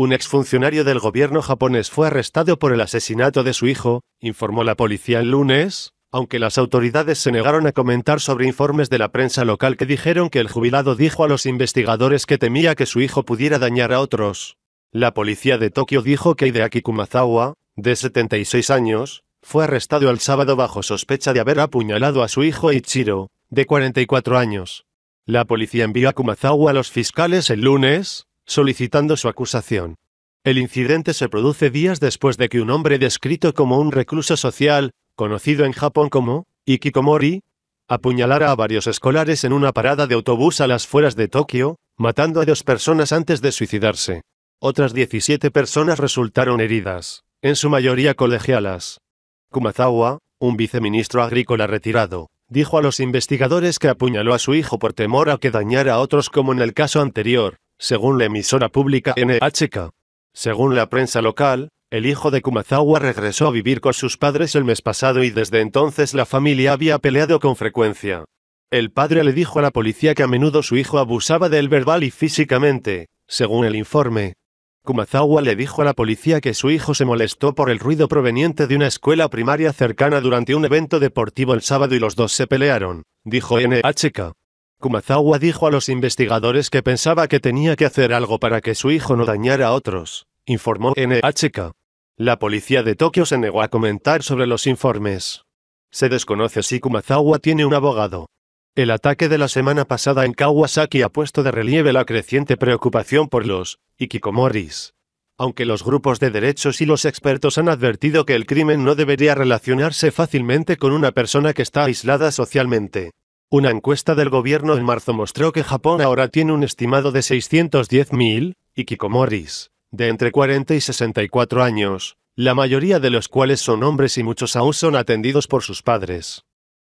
Un exfuncionario del gobierno japonés fue arrestado por el asesinato de su hijo, informó la policía el lunes, aunque las autoridades se negaron a comentar sobre informes de la prensa local que dijeron que el jubilado dijo a los investigadores que temía que su hijo pudiera dañar a otros. La policía de Tokio dijo que Hideaki Kumazawa, de 76 años, fue arrestado el sábado bajo sospecha de haber apuñalado a su hijo Ichiro, de 44 años. La policía envió a Kumazawa a los fiscales el lunes, solicitando su acusación. El incidente se produce días después de que un hombre descrito como un recluso social, conocido en Japón como Ikikomori, apuñalara a varios escolares en una parada de autobús a las fueras de Tokio, matando a dos personas antes de suicidarse. Otras 17 personas resultaron heridas, en su mayoría colegialas. Kumazawa, un viceministro agrícola retirado, dijo a los investigadores que apuñaló a su hijo por temor a que dañara a otros como en el caso anterior, según la emisora pública NHK. Según la prensa local, el hijo de Kumazawa regresó a vivir con sus padres el mes pasado y desde entonces la familia había peleado con frecuencia. El padre le dijo a la policía que a menudo su hijo abusaba de él verbal y físicamente, según el informe. Kumazawa le dijo a la policía que su hijo se molestó por el ruido proveniente de una escuela primaria cercana durante un evento deportivo el sábado y los dos se pelearon, dijo NHK. Kumazawa dijo a los investigadores que pensaba que tenía que hacer algo para que su hijo no dañara a otros, informó NHK. La policía de Tokio se negó a comentar sobre los informes. Se desconoce si Kumazawa tiene un abogado. El ataque de la semana pasada en Kawasaki ha puesto de relieve la creciente preocupación por los ikikomoris. Aunque los grupos de derechos y los expertos han advertido que el crimen no debería relacionarse fácilmente con una persona que está aislada socialmente. Una encuesta del gobierno en marzo mostró que Japón ahora tiene un estimado de 610.000 Ikikomoris, de entre 40 y 64 años, la mayoría de los cuales son hombres y muchos aún son atendidos por sus padres.